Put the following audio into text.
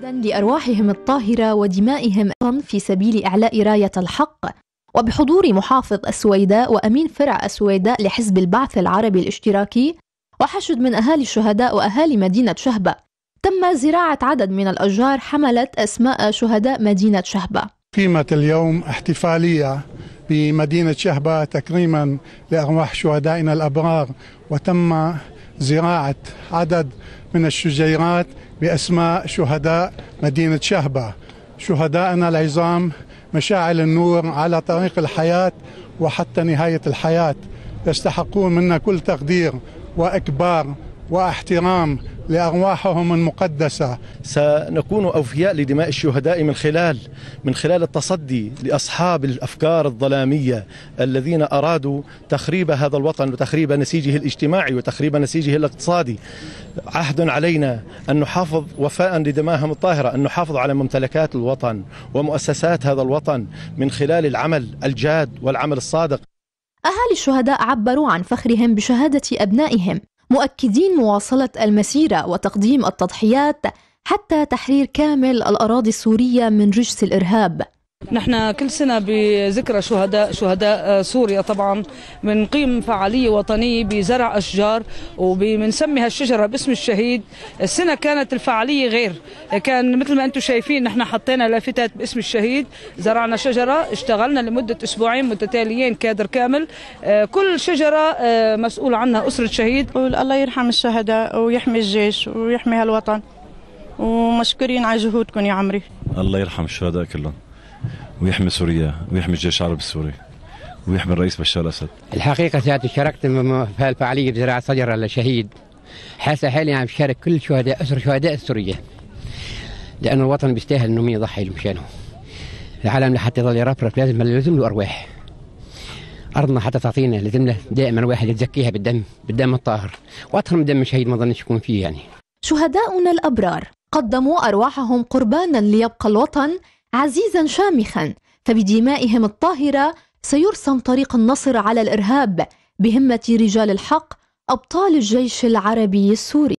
جدا لأرواحهم الطاهرة ودمائهم في سبيل إعلاء راية الحق وبحضور محافظ السويداء وأمين فرع السويداء لحزب البعث العربي الاشتراكي وحشد من أهالي الشهداء وأهالي مدينة شهبة تم زراعة عدد من الأشجار حملت أسماء شهداء مدينة شهبة قيمة اليوم احتفالية بمدينة شهبة تكريما لأرواح شهدائنا الأبرار وتم زراعة عدد من الشجيرات بأسماء شهداء مدينة شهبة شهدائنا العظام مشاعل النور على طريق الحياة وحتى نهاية الحياة يستحقون منا كل تقدير وإكبار واحترام لأرواحهم المقدسة سنكون أوفياء لدماء الشهداء من خلال من خلال التصدي لأصحاب الأفكار الظلامية الذين أرادوا تخريب هذا الوطن وتخريب نسيجه الاجتماعي وتخريب نسيجه الاقتصادي عهد علينا أن نحافظ وفاء لدمائهم الطاهرة أن نحافظ على ممتلكات الوطن ومؤسسات هذا الوطن من خلال العمل الجاد والعمل الصادق أهالي الشهداء عبروا عن فخرهم بشهادة أبنائهم مؤكدين مواصلة المسيرة وتقديم التضحيات حتى تحرير كامل الأراضي السورية من رجس الإرهاب نحن كل سنة بذكرى شهداء شهداء سوريا طبعا بنقيم فعالية وطنية بزرع أشجار وبنسمي هالشجرة باسم الشهيد السنة كانت الفعالية غير كان مثل ما أنتم شايفين نحن حطينا لافتات باسم الشهيد زرعنا شجرة اشتغلنا لمدة أسبوعين متتاليين كادر كامل كل شجرة آه، مسؤول عنها أسرة شهيد الله يرحم الشهداء ويحمي الجيش ويحمي هالوطن ومشكورين على جهودكم يا عمري الله يرحم الشهداء كلهم ويحمي سوريا ويحمي الجيش العربي السوري ويحمي الرئيس بشار الاسد. الحقيقه سيادتي شاركت في الفعاليه بزراعه صدر للشهيد. حاسه حالي عم شارك كل شهداء اسر شهداء سوريا. لانه الوطن بيستاهل انه مين يضحي له مشانه. العالم لحتى يضل يرفرف لازم لازم له ارواح. ارضنا حتى تعطينا لازم له دائما واحد يتزكيها بالدم بالدم الطاهر واكثر من دم الشهيد ما ظنش يكون فيه يعني. شهداؤنا الابرار قدموا ارواحهم قربانا ليبقى الوطن عزيزا شامخا فبدمائهم الطاهرة سيرسم طريق النصر على الإرهاب بهمة رجال الحق أبطال الجيش العربي السوري